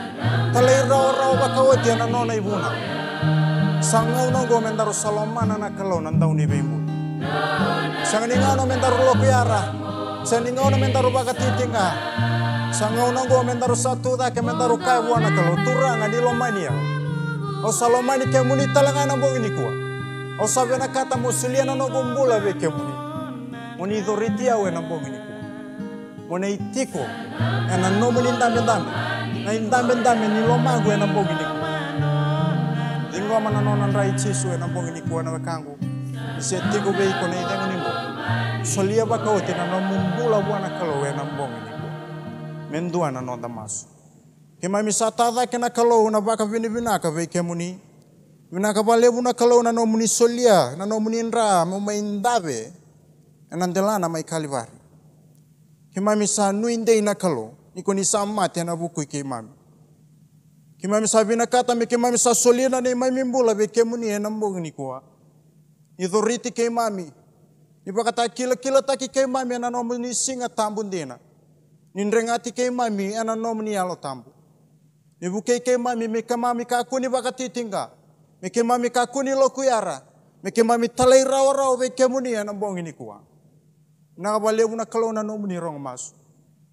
talai rau rau bakawati anano na ibuna sangau go salomana na kalau nandau ni beimu sanginga lopiara sanginga no mendaru bakatitinga sangau no go mendaru satu da ke mendaru kai buana kalau turanga di lomania o salomani ke muni talanga na bongini kuwa o sabena kata musuliana no gombula be ke muni muni dhoritia na bongini itiko ena moneiitiko enanoboli ndambi ndambi na ni indambi ndambi nilomagu enaboginiku ingoma nanona ndra ichisu enaboginiku enawekangu isietiko beiko neitengonimbo solia na bakaoti nanomundula ena kalou enaboginiku mendua nanonda masu kima misatadha kena kalou na baka vinivinaka veikemuni vinaka valevu na kalou nanomunisolia nanomunindra momaindave enandelana maikalivari Kimami sa nuinde ina kalo. Niko ni sa mati na buku kimami. Kimami sa kata me kimami sa solina ne mami mbula be kemuni ena mbogi nikuwa. mami. Ni bakata kila kila taki mami ana nomu ni singa tambu ndina. Nindrengati mami ana nomu ni alo tambu. Nibuke mami me kamami kakuni bakati tinga. Me kimami kakuni lokuyara. Me kimami talai rawa rawa be kemuni ena ni nikuwa na baleu na kalau na nomu ni rong masu.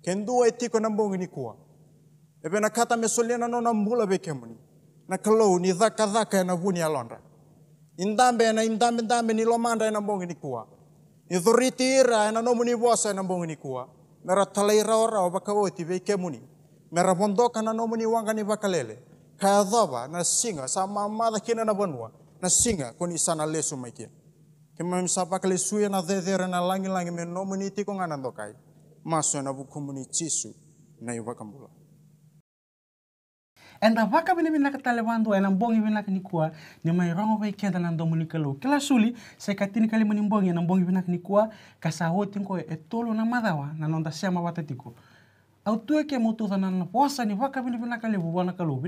Kendo e tiko na mbongi ni kua. Ebe na kata mesolena no na mbula be kemuni. Na kalau ni dhaka dhaka ya na vuni ya Indambe na indambe indambe ni lomanda mbongi ni kua. Ya Idhuriti ira na nomu ni vosa na mbongi ni kua. Mera talaira ora obaka oti be kemuni. Mera bondoka na nomu ni wanga ni vakalele. Kaya dhoba na singa sa mamadha kina na banua. Na singa koni sana lesu maikia. και με μισά σου ένα δέδερ ένα λάγι λάγι με νόμου είναι τίκο να το Μάσο σου να είναι Εν τα βάκα πίνε μην να καταλαβάνω ένα μπόγι με να με ρόγω να καλό. Και λασούλη, σε κατήνει καλή ένα μπόγι με κασαγώ ετόλο να να νόντα να η βάκα να βάνα καλό,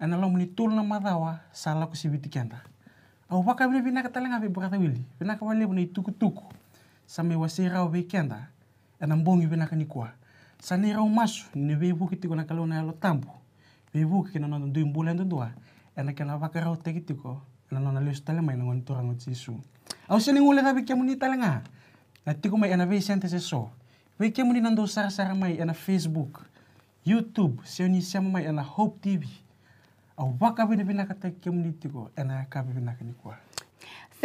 ana lo muni tulna na sala ko sibiti kenta au paka bina bina kata lenga be bukata wili bina ka wali bune tuku tuku sami wasira o kenta ana mbongi bina kani kwa sani rau masu ni be buki tiko na kalo na ya lo tambu be buki kena nonton duim bulan tentua ana kena paka rau teki tiko ana nona lius tala mai nangon turang ot sisu au sini ngule tabi kia muni talenga na tiko mai ana be sente seso be kia muni nando sara sara mai ana facebook YouTube, sioni sama mai ena Hope TV, Au waka vina vina kata ke muni tiko, ena ka vina kani kua.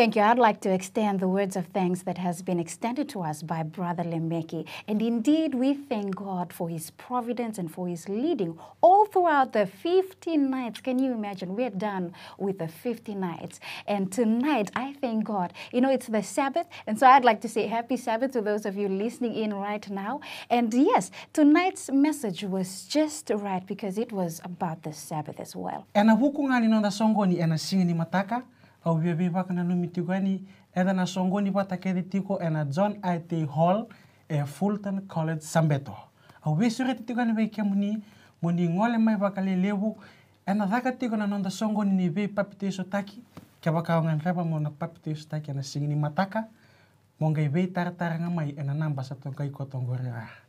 Thank you. I'd like to extend the words of thanks that has been extended to us by Brother Lemeki. And indeed, we thank God for his providence and for his leading all throughout the 15 nights. Can you imagine? We're done with the 50 nights. And tonight, I thank God. You know, it's the Sabbath. And so I'd like to say happy Sabbath to those of you listening in right now. And yes, tonight's message was just right because it was about the Sabbath as well. auviavia vaka nanomy tiko any e entana songoni vatakely tiko ena john it hall e fulton college sambeto auviasure ti tiko any vaike muni muni ngole mai vaka lelevu ena daka tiko nonda songoni ni vei so taki ke vakaongan leva mona so taki ena singini mataka Mongai i vei tarataranga mai ena nambasa tonga i kotongoreaa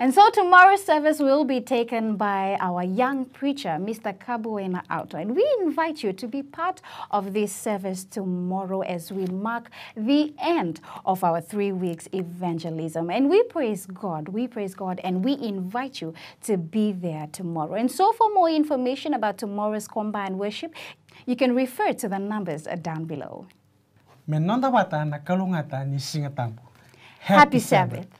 And so tomorrow's service will be taken by our young preacher, Mr. Kabuena Auto. And we invite you to be part of this service tomorrow as we mark the end of our three weeks evangelism. And we praise God, we praise God, and we invite you to be there tomorrow. And so for more information about tomorrow's combined worship, you can refer to the numbers down below. Happy Sabbath.